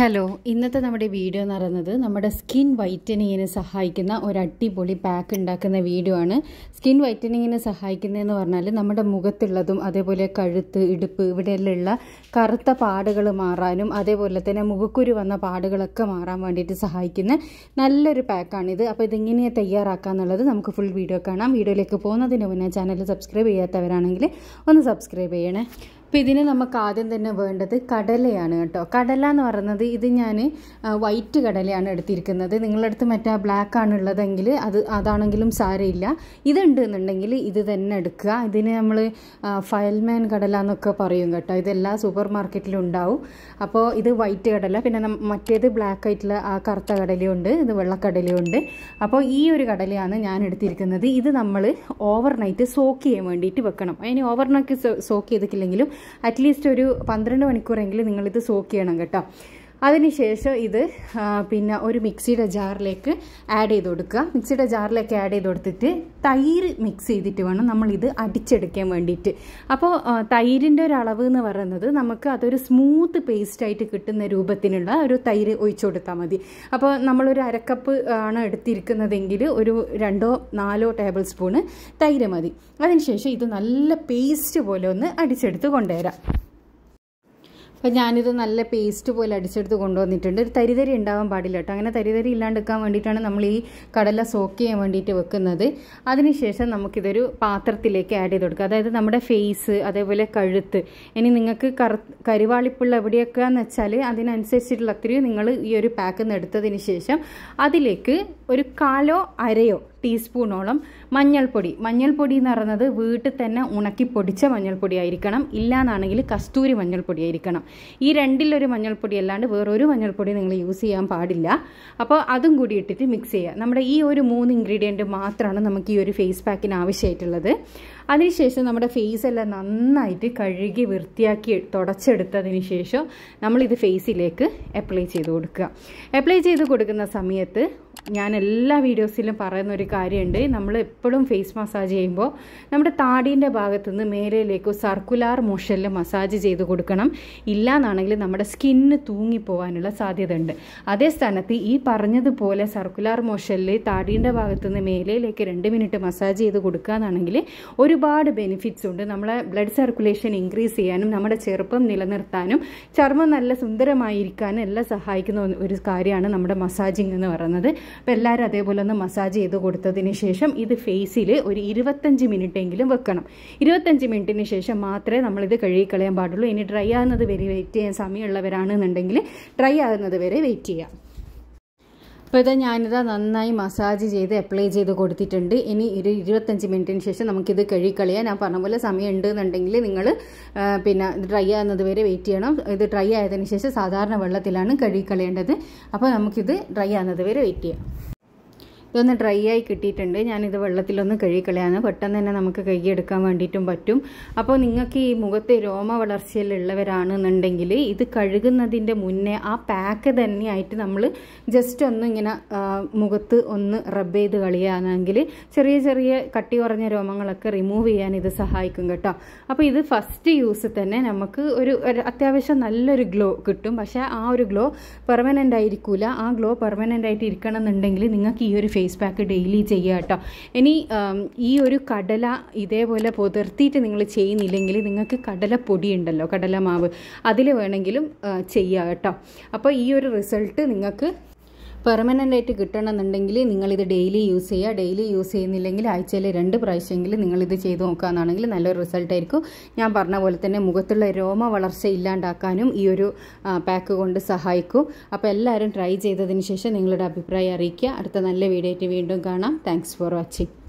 hello ഇന്നത്തെ നമ്മുടെ video എന്ന് പറയുന്നത് നമ്മുടെ സ്കിൻ വൈറ്റനിങ്ങിന് സഹായിക്കുന്ന ഒരു അടിപൊളി പാക്ക് ഉണ്ടാക്കുന്ന വീഡിയോ ആണ് സ്കിൻ വൈറ്റനിങ്ങിന് സഹായിക്കുന്നതെന്ന് പറഞ്ഞാൽ നമ്മുടെ മുഖത്തുള്ളതും അതേപോലെ കഴുത്ത് ഇടുപ്പ് ഇവിടെയെല്ലാം കറുത്ത പാടുകൾ മാറാനും അതേപോലെ തന്നെ മുഖക്കുരു വന്ന പാടുകളൊക്കെ മാറാൻ വേണ്ടിയിട്ട് സഹായിക്കുന്ന നല്ലൊരു പാക്കാണിത് അപ്പോൾ ഇതെങ്ങനെയാണ് തയ്യാറാക്കാന്നുള്ളത് നമുക്ക് ഫുൾ വീഡിയോ കാണാം വീഡിയോയിലേക്ക് പോകുന്നതിന് മുന്നേ ചാനൽ സബ്സ്ക്രൈബ് ചെയ്യാത്തവരാണെങ്കിൽ ഒന്ന് സബ്സ്ക്രൈബ് ചെയ്യണേ അപ്പോൾ ഇതിന് നമുക്ക് ആദ്യം തന്നെ വേണ്ടത് കടലയാണ് കേട്ടോ കടല എന്ന് പറയുന്നത് ഇത് ഞാൻ വൈറ്റ് കടലയാണ് എടുത്തിരിക്കുന്നത് നിങ്ങളടുത്ത് മറ്റേ ബ്ലാക്ക് ആണുള്ളതെങ്കിൽ അത് അതാണെങ്കിലും സാരമില്ല ഇതുണ്ട് എന്നുണ്ടെങ്കിൽ ഇത് തന്നെ എടുക്കുക ഇതിന് നമ്മൾ ഫയൽമാൻ കടല എന്നൊക്കെ പറയും കേട്ടോ ഇതെല്ലാം സൂപ്പർ മാർക്കറ്റിലും ഉണ്ടാവും അപ്പോൾ ഇത് വൈറ്റ് കടല പിന്നെ മറ്റേത് ബ്ലാക്ക് ആയിട്ടുള്ള ആ കറുത്ത കടലയുണ്ട് ഇത് വെള്ളക്കടലയുണ്ട് അപ്പോൾ ഈ ഒരു കടലയാണ് ഞാൻ എടുത്തിരിക്കുന്നത് ഇത് നമ്മൾ ഓവർനൈറ്റ് സോക്ക് ചെയ്യാൻ വേണ്ടിയിട്ട് വെക്കണം അതിന് ഓവർനൈറ്റ് സോക്ക് ചെയ്തിട്ടില്ലെങ്കിലും അറ്റ്ലീസ്റ്റ് ഒരു പന്ത്രണ്ട് മണിക്കൂറെങ്കിലും നിങ്ങളിത് സോക്ക് ചെയ്യണം കേട്ടോ അതിനുശേഷം ഇത് പിന്നെ ഒരു മിക്സിയുടെ ജാറിലേക്ക് ആഡ് ചെയ്ത് കൊടുക്കുക മിക്സിയുടെ ജാറിലേക്ക് ആഡ് ചെയ്ത് കൊടുത്തിട്ട് തൈര് മിക്സ് ചെയ്തിട്ട് വേണം നമ്മളിത് അടിച്ചെടുക്കാൻ വേണ്ടിയിട്ട് അപ്പോൾ തൈരിൻ്റെ ഒരു അളവ് എന്ന് പറയുന്നത് നമുക്ക് അതൊരു സ്മൂത്ത് പേസ്റ്റായിട്ട് കിട്ടുന്ന രൂപത്തിനുള്ള ഒരു തൈര് ഒഴിച്ചു കൊടുത്താൽ മതി അപ്പോൾ നമ്മളൊരു അരക്കപ്പ് ആണ് എടുത്തിരിക്കുന്നതെങ്കിൽ ഒരു രണ്ടോ നാലോ ടേബിൾ സ്പൂണ് തൈര് മതി അതിനുശേഷം ഇത് നല്ല പേസ്റ്റ് പോലെ ഒന്ന് അടിച്ചെടുത്ത് കൊണ്ടുവരാം അപ്പം ഞാനിത് നല്ല പേസ്റ്റ് പോലെ അടിച്ചെടുത്ത് കൊണ്ടുവന്നിട്ടുണ്ട് ഒരു തരിതരി ഉണ്ടാവാൻ പാടില്ല കേട്ടോ അങ്ങനെ തരിതരി ഇല്ലാണ്ടെടുക്കാൻ വേണ്ടിയിട്ടാണ് നമ്മൾ ഈ കടല സോക്ക് ചെയ്യാൻ വേണ്ടിയിട്ട് വെക്കുന്നത് അതിനുശേഷം നമുക്കിതൊരു പാത്രത്തിലേക്ക് ആഡ് ചെയ്ത് കൊടുക്കുക അതായത് നമ്മുടെ ഫേസ് അതേപോലെ കഴുത്ത് ഇനി നിങ്ങൾക്ക് കറു കരുവാളിപ്പുള്ള എവിടെയൊക്കെയാന്ന് വെച്ചാൽ അതിനനുസരിച്ചിട്ടുള്ള അത്രയും നിങ്ങൾ ഈ ഒരു പാക്കിൽ നിന്ന് എടുത്തതിന് ശേഷം അതിലേക്ക് ഒരു കാലോ അരയോ ടീസ്പൂണോളം മഞ്ഞൾപ്പൊടി മഞ്ഞൾപ്പൊടി എന്ന് പറയുന്നത് വീട്ടിൽ തന്നെ ഉണക്കി പൊടിച്ച മഞ്ഞൾപ്പൊടി ആയിരിക്കണം ഇല്ലാന്നാണെങ്കിൽ കസ്തൂരി മഞ്ഞൾപ്പൊടി ആയിരിക്കണം ഈ രണ്ടിലൊരു മഞ്ഞൾപ്പൊടി അല്ലാണ്ട് വേറൊരു മഞ്ഞൾപ്പൊടി നിങ്ങൾ യൂസ് ചെയ്യാൻ പാടില്ല അപ്പോൾ അതും കൂടി ഇട്ടിട്ട് മിക്സ് ചെയ്യുക നമ്മുടെ ഈ ഒരു മൂന്ന് ഇൻഗ്രീഡിയൻറ്റ് മാത്രമാണ് നമുക്ക് ഈ ഒരു ഫേസ് പാക്കിന് ആവശ്യമായിട്ടുള്ളത് അതിനുശേഷം നമ്മുടെ ഫേസ് എല്ലാം നന്നായിട്ട് കഴുകി വൃത്തിയാക്കി തുടച്ചെടുത്തതിന് ശേഷം നമ്മളിത് ഫേസിലേക്ക് അപ്ലൈ ചെയ്ത് കൊടുക്കുക അപ്ലൈ ചെയ്ത് കൊടുക്കുന്ന സമയത്ത് ഞാൻ എല്ലാ വീഡിയോസിലും പറയുന്ന ഒരു കാര്യമുണ്ട് നമ്മൾ എപ്പോഴും ഫേസ് മസാജ് ചെയ്യുമ്പോൾ നമ്മുടെ താടീൻ്റെ ഭാഗത്തുനിന്ന് നിന്ന് സർക്കുലാർ മോഷനിൽ മസാജ് ചെയ്ത് കൊടുക്കണം എന്നാണെങ്കിൽ നമ്മുടെ സ്കിന്ന് തൂങ്ങിപ്പോവാനുള്ള സാധ്യത ഉണ്ട് അതേ സ്ഥാനത്ത് ഈ പറഞ്ഞതുപോലെ സർക്കുലാർ മോഷനിൽ താടീൻ്റെ ഭാഗത്തുനിന്ന് നിന്ന് മേലയിലേക്ക് രണ്ട് മിനിറ്റ് മസാജ് ചെയ്ത് കൊടുക്കുക എന്നാണെങ്കിൽ ഒരുപാട് ബെനിഫിറ്റ്സ് ഉണ്ട് നമ്മളെ ബ്ലഡ് സർക്കുലേഷൻ ഇൻക്രീസ് ചെയ്യാനും നമ്മുടെ ചെറുപ്പം നിലനിർത്താനും ചർമ്മം നല്ല സുന്ദരമായിരിക്കാനും എല്ലാം സഹായിക്കുന്ന ഒരു കാര്യമാണ് നമ്മുടെ മസാജിങ് എന്ന് പറയുന്നത് അപ്പോൾ എല്ലാവരും അതേപോലെ ഒന്ന് മസാജ് ചെയ്ത് കൊടുത്തതിന് ശേഷം ഇത് ഫേസിൽ ഒരു ഇരുപത്തഞ്ച് മിനിറ്റ് എങ്കിലും വെക്കണം ഇരുപത്തഞ്ച് മിനിറ്റിന് ശേഷം മാത്രമേ നമ്മളിത് കഴുകിക്കളയാൻ പാടുള്ളൂ ഇനി ഡ്രൈ ആകുന്നത് വരെ വെയിറ്റ് ചെയ്യാൻ സമയമുള്ളവരാണെന്നുണ്ടെങ്കിൽ ഡ്രൈ ആകുന്നത് വരെ വെയിറ്റ് ചെയ്യാം ഇപ്പോൾ ഇതാ ഞാനിത് നന്നായി മസാജ് ചെയ്ത് അപ്ലൈ ചെയ്ത് കൊടുത്തിട്ടുണ്ട് ഇനി ഒരു ഇരുപത്തഞ്ച് മിനിറ്റിന് ശേഷം നമുക്കിത് കഴുകിക്കളയാം ഞാൻ പറഞ്ഞ പോലെ സമയം ഉണ്ട് എന്നുണ്ടെങ്കിൽ നിങ്ങൾ പിന്നെ ഡ്രൈ ആകുന്നത് വരെ വെയിറ്റ് ചെയ്യണം ഇത് ഡ്രൈ ആയതിനു ശേഷം സാധാരണ വെള്ളത്തിലാണ് കഴുകിക്കളയേണ്ടത് അപ്പോൾ നമുക്കിത് ഡ്രൈ ആകുന്നത് വരെ വെയിറ്റ് ചെയ്യാം ഇതൊന്ന് ഡ്രൈ ആയി കിട്ടിയിട്ടുണ്ട് ഞാനിത് വെള്ളത്തിലൊന്ന് കഴുകിക്കളയാണ് പെട്ടെന്ന് തന്നെ നമുക്ക് കഴുകിയെടുക്കാൻ വേണ്ടിയിട്ടും പറ്റും അപ്പോൾ നിങ്ങൾക്ക് ഈ മുഖത്തെ രോമ വളർച്ചയിലുള്ളവരാണെന്നുണ്ടെങ്കിൽ ഇത് കഴുകുന്നതിൻ്റെ മുന്നേ ആ പാക്ക് തന്നെയായിട്ട് നമ്മൾ ജസ്റ്റ് ഒന്ന് ഇങ്ങനെ മുഖത്ത് ഒന്ന് റബ്ബ് ചെയ്ത് കളിയാണെങ്കിൽ ചെറിയ ചെറിയ കട്ടി കുറഞ്ഞ രോമങ്ങളൊക്കെ റിമൂവ് ചെയ്യാൻ ഇത് സഹായിക്കും കേട്ടോ അപ്പോൾ ഇത് ഫസ്റ്റ് യൂസ് തന്നെ നമുക്ക് ഒരു അത്യാവശ്യം നല്ലൊരു ഗ്ലോ കിട്ടും പക്ഷേ ആ ഒരു ഗ്ലോ പെർമനൻ്റ് ആയിരിക്കില്ല ആ ഗ്ലോ പെർമനൻ്റ് ആയിട്ട് ഇരിക്കണം എന്നുണ്ടെങ്കിൽ നിങ്ങൾക്ക് ഈ ഒരു ഫേസ് പാക്ക് ഡെയിലി ചെയ്യുക കേട്ടോ ഇനി ഈ ഒരു കടല ഇതേപോലെ പുതിർത്തിയിട്ട് നിങ്ങൾ ചെയ്യുന്നില്ലെങ്കിൽ നിങ്ങൾക്ക് കടല പൊടി ഉണ്ടല്ലോ കടല മാവ് അതിൽ വേണമെങ്കിലും ചെയ്യുക കേട്ടോ അപ്പോൾ ഈ ഒരു റിസൾട്ട് നിങ്ങൾക്ക് പെർമനൻ്റ് ആയിട്ട് കിട്ടണമെന്നുണ്ടെങ്കിൽ നിങ്ങളിത് ഡെയിലി യൂസ് ചെയ്യുക ഡെയിലി യൂസ് ചെയ്യുന്നില്ലെങ്കിൽ ആഴ്ചയിൽ രണ്ട് പ്രാവശ്യമെങ്കിലും നിങ്ങളിത് ചെയ്ത് നോക്കുകയാണെങ്കിൽ നല്ലൊരു റിസൾട്ട് ആയിരിക്കും ഞാൻ പറഞ്ഞ പോലെ തന്നെ മുഖത്തുള്ള രോമ വളർച്ച ഇല്ലാണ്ടാക്കാനും ഈ ഒരു പാക്ക് കൊണ്ട് സഹായിക്കും അപ്പോൾ എല്ലാവരും ട്രൈ ചെയ്തതിന് ശേഷം നിങ്ങളുടെ അഭിപ്രായം അറിയിക്കുക അടുത്ത നല്ല വീഡിയോ ആയിട്ട് വീണ്ടും കാണാം താങ്ക്സ് ഫോർ വാച്ചിങ്